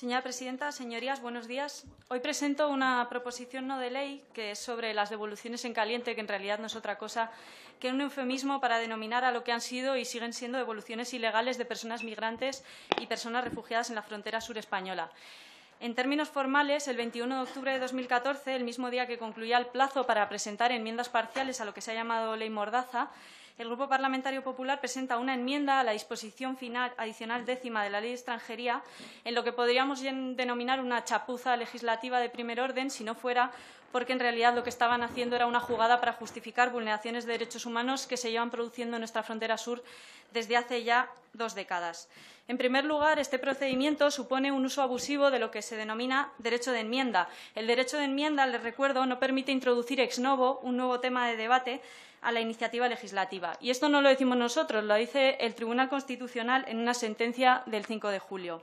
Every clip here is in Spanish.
Señora presidenta, señorías, buenos días. Hoy presento una proposición no de ley que es sobre las devoluciones en caliente, que en realidad no es otra cosa que un eufemismo para denominar a lo que han sido y siguen siendo devoluciones ilegales de personas migrantes y personas refugiadas en la frontera sur española. En términos formales, el 21 de octubre de 2014, el mismo día que concluía el plazo para presentar enmiendas parciales a lo que se ha llamado Ley Mordaza, el Grupo Parlamentario Popular presenta una enmienda a la disposición final adicional décima de la Ley de Extranjería, en lo que podríamos denominar una chapuza legislativa de primer orden, si no fuera porque en realidad lo que estaban haciendo era una jugada para justificar vulneraciones de derechos humanos que se llevan produciendo en nuestra frontera sur desde hace ya dos décadas. En primer lugar, este procedimiento supone un uso abusivo de lo que se denomina derecho de enmienda. El derecho de enmienda, les recuerdo, no permite introducir ex novo un nuevo tema de debate a la iniciativa legislativa. Y esto no lo decimos nosotros, lo dice el Tribunal Constitucional en una sentencia del 5 de julio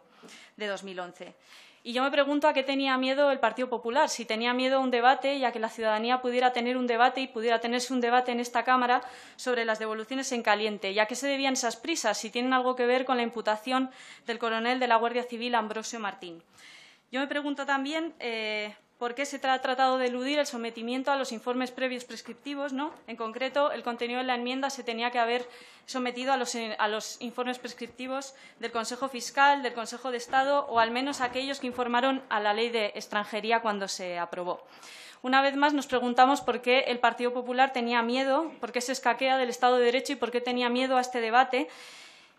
de 2011. Y yo me pregunto a qué tenía miedo el Partido Popular, si tenía miedo a un debate y a que la ciudadanía pudiera tener un debate y pudiera tenerse un debate en esta Cámara sobre las devoluciones en caliente, y a qué se debían esas prisas, si tienen algo que ver con la imputación del coronel de la Guardia Civil Ambrosio Martín. Yo me pregunto también eh, ¿Por qué se ha tratado de eludir el sometimiento a los informes previos prescriptivos. ¿no? En concreto, el contenido de la enmienda se tenía que haber sometido a los, informes prescriptivos del Consejo Fiscal, del Consejo de Estado o al menos aquellos que informaron a la Ley de Extranjería cuando se aprobó. Una vez más nos preguntamos por qué el Partido Popular tenía miedo, por qué se escaquea del Estado de Derecho y por qué tenía miedo a este debate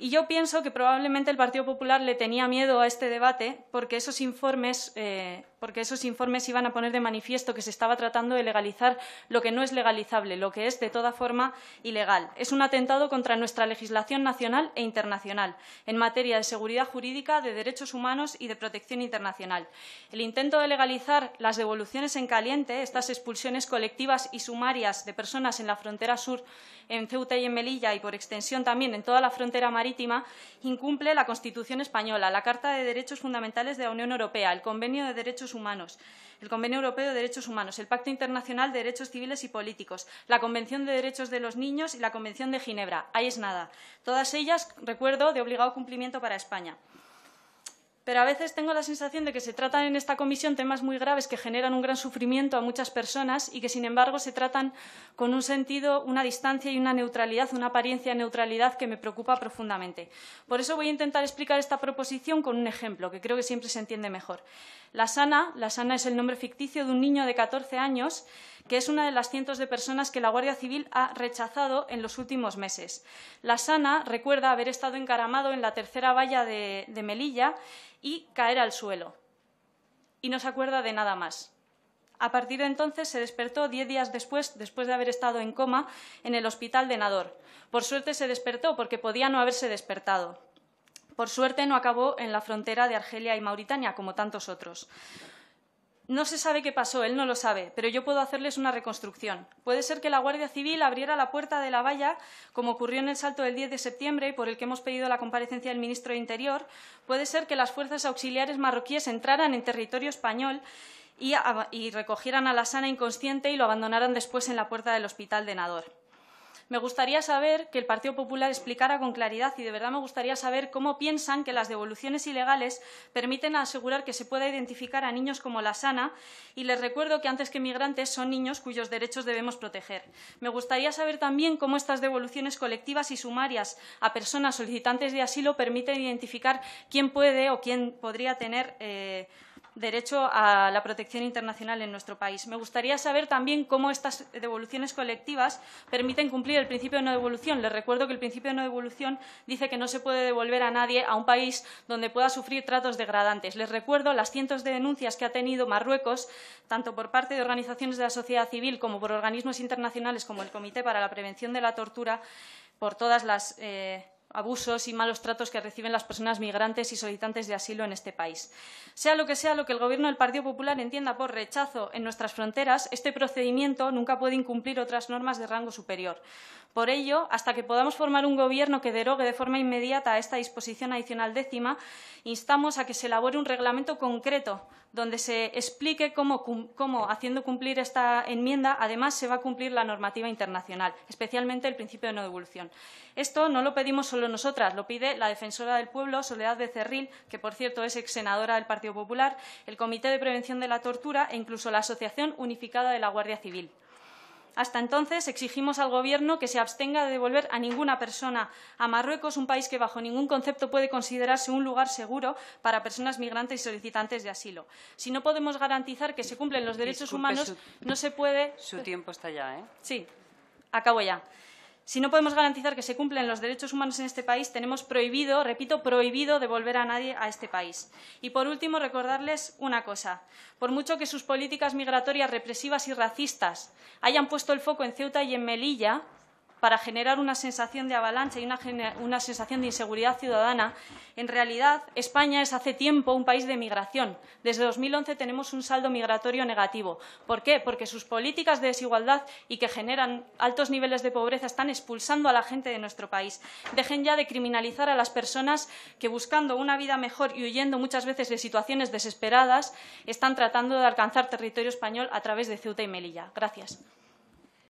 y yo pienso que probablemente el Partido Popular le tenía miedo a este debate porque esos informes, eh, porque esos informes iban a poner de manifiesto que se estaba tratando de legalizar lo que no es legalizable, lo que es de toda forma ilegal. Es un atentado contra nuestra legislación nacional e internacional en materia de seguridad jurídica, de derechos humanos y de protección internacional. El intento de legalizar las devoluciones en caliente, estas expulsiones colectivas y sumarias de personas en la frontera sur, en Ceuta y en Melilla y por extensión también en toda la frontera marítima, marítima, incumple la Constitución española, la Carta de Derechos Fundamentales de la Unión Europea, el Convenio de Derechos Humanos, el Convenio Europeo de Derechos Humanos, el Pacto Internacional de Derechos Civiles y Políticos, la Convención de Derechos de los Niños y la Convención de Ginebra. Ahí es nada. Todas ellas, recuerdo, de obligado cumplimiento para España pero a veces tengo la sensación de que se tratan en esta comisión temas muy graves que generan un gran sufrimiento a muchas personas y que, sin embargo, se tratan con un sentido, una distancia y una neutralidad, una apariencia de neutralidad que me preocupa profundamente. Por eso voy a intentar explicar esta proposición con un ejemplo, que creo que siempre se entiende mejor. La Sana, la Sana es el nombre ficticio de un niño de 14 años que es una de las cientos de personas que la Guardia Civil ha rechazado en los últimos meses. La Sana recuerda haber estado encaramado en la tercera valla de, Melilla y caer al suelo. Y no se acuerda de nada más. A partir de entonces se despertó diez días después, después de haber estado en coma, en el hospital de Nador. Por suerte se despertó, porque podía no haberse despertado. Por suerte no acabó en la frontera de Argelia y Mauritania, como tantos otros. No se sabe qué pasó, él no lo sabe, pero yo puedo hacerles una reconstrucción. Puede ser que la Guardia Civil abriera la puerta de la valla, como ocurrió en el salto del 10 de septiembre, por el que hemos pedido la comparecencia del ministro de Interior. Puede ser que las fuerzas auxiliares marroquíes entraran en territorio español y, y recogieran a la sana e inconsciente y lo abandonaran después en la puerta del hospital de Nador. Me gustaría saber que el Partido Popular explicara con claridad y de verdad me gustaría saber cómo piensan que las devoluciones ilegales permiten asegurar que se pueda identificar a niños como la sana y les recuerdo que antes que migrantes son niños cuyos derechos debemos proteger. Me gustaría saber también cómo estas devoluciones colectivas y sumarias a personas solicitantes de asilo permiten identificar quién puede o quién podría tener eh, derecho a la protección internacional en nuestro país. Me gustaría saber también cómo estas devoluciones colectivas permiten cumplir el principio de no devolución. Les recuerdo que el principio de no devolución dice que no se puede devolver a nadie a un país donde pueda sufrir tratos degradantes. Les recuerdo las cientos de denuncias que ha tenido Marruecos, tanto por parte de organizaciones de la sociedad civil como por organismos internacionales como el Comité para la Prevención de la Tortura, por todas las eh, abusos y malos tratos que reciben las personas migrantes y solicitantes de asilo en este país. Sea lo que sea lo que el Gobierno del Partido Popular entienda por rechazo en nuestras fronteras, este procedimiento nunca puede incumplir otras normas de rango superior. Por ello, hasta que podamos formar un Gobierno que derogue de forma inmediata esta disposición adicional décima, instamos a que se elabore un reglamento concreto donde se explique cómo, haciendo cumplir esta enmienda, además se va a cumplir la normativa internacional, especialmente el principio de no devolución. Esto no lo pedimos solo nosotras, lo pide la defensora del pueblo, Soledad Becerril, que por cierto es exsenadora del Partido Popular, el Comité de Prevención de la Tortura e incluso la Asociación Unificada de la Guardia Civil. Hasta entonces exigimos al Gobierno que se abstenga de devolver a ninguna persona a Marruecos, un país que bajo ningún concepto puede considerarse un lugar seguro para personas migrantes y solicitantes de asilo. Si no podemos garantizar que se cumplen los derechos humanos, no se puede. Su tiempo está ya, ¿eh? Sí, acabo ya. Si no podemos garantizar que se cumplen los derechos humanos en este país, tenemos prohibido, repito, prohibido devolver a nadie a este país. Y por último, recordarles una cosa. Por mucho que sus políticas migratorias represivas y racistas hayan puesto el foco en Ceuta y en Melilla, para generar una sensación de avalancha y una, sensación de inseguridad ciudadana, en realidad España es hace tiempo un país de migración. Desde 2011 tenemos un saldo migratorio negativo. ¿Por qué? Porque sus políticas de desigualdad y que generan altos niveles de pobreza están expulsando a la gente de nuestro país. Dejen ya de criminalizar a las personas que buscando una vida mejor y huyendo muchas veces de situaciones desesperadas están tratando de alcanzar territorio español a través de Ceuta y Melilla. Gracias.